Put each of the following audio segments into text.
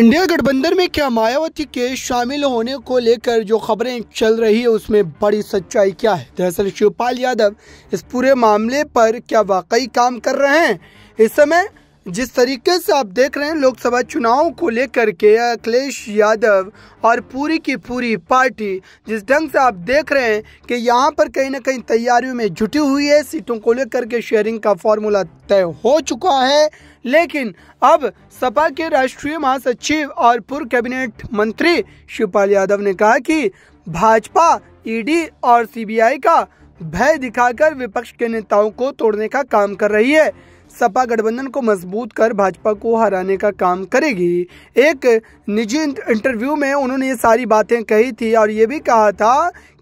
India गठबंधन में क्या मायावती के शामिल होने को लेकर जो खबरें चल रही है उसमें बड़ी सच्चाई क्या है दरअसल शिवपाल यादव इस पूरे मामले पर क्या वाकई काम कर रहे हैं इस समय जिस तरीके से आप देख रहे हैं लोकसभा चुनाव को लेकर के अखिलेश यादव और पूरी की पूरी पार्टी जिस ढंग से आप देख रहे हैं कि यहाँ पर कहीं ना कहीं तैयारियों में जुटी हुई है सीटों को लेकर के शेयरिंग का फॉर्मूला तय हो चुका है लेकिन अब सपा के राष्ट्रीय महासचिव और पूर्व कैबिनेट मंत्री शिवपाल यादव ने कहा कि भाजपा ईडी और सीबीआई का भय दिखाकर विपक्ष के नेताओं को तोड़ने का काम कर रही है सपा गठबंधन को मजबूत कर भाजपा को हराने का काम करेगी एक निजी इंटरव्यू में उन्होंने ये सारी बातें कही थी और ये भी कहा था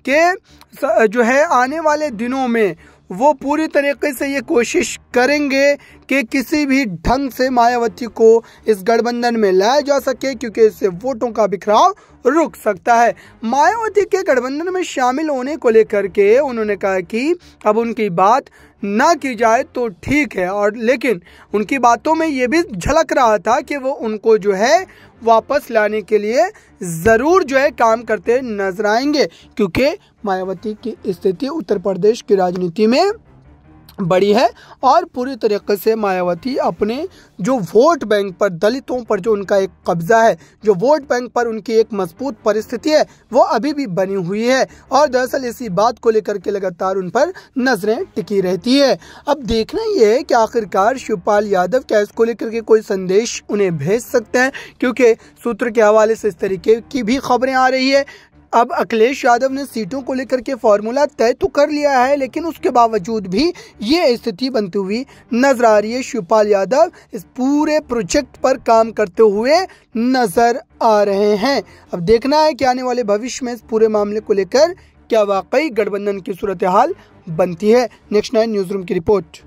कि जो है आने वाले दिनों में वो पूरी तरीके से ये कोशिश करेंगे कि किसी भी ढंग से मायावती को इस गठबंधन में लाया जा सके क्योंकि इससे वोटों का बिखराव रुक सकता है मायावती के गठबंधन में शामिल होने को लेकर के उन्होंने कहा कि अब उनकी बात ना की जाए तो ठीक है और लेकिन उनकी बातों में ये भी झलक रहा था कि वो उनको जो है वापस लाने के लिए ज़रूर जो है काम करते नजर आएंगे क्योंकि मायावती की स्थिति उत्तर प्रदेश की राजनीति में बड़ी है और पूरी तरीके से मायावती अपने जो वोट बैंक पर दलितों पर जो उनका एक कब्जा है जो वोट बैंक पर उनकी एक मजबूत परिस्थिति है वो अभी भी बनी हुई है और दरअसल इसी बात को लेकर के लगातार उन पर नजरें टिकी रहती है अब देखना यह है कि आखिरकार शिवपाल यादव क्या इसको लेकर के कोई संदेश उन्हें भेज सकते हैं क्योंकि सूत्र के हवाले से इस तरीके की भी खबरें आ रही है अब अखिलेश यादव ने सीटों को लेकर के फार्मूला तय तो कर लिया है लेकिन उसके बावजूद भी ये स्थिति बनती हुई नजर आ रही है शिवपाल यादव इस पूरे प्रोजेक्ट पर काम करते हुए नजर आ रहे हैं अब देखना है कि आने वाले भविष्य में इस पूरे मामले को लेकर क्या वाकई गठबंधन की सूरत हाल बनती है नेक्स्ट नाइन न्यूज रूम की रिपोर्ट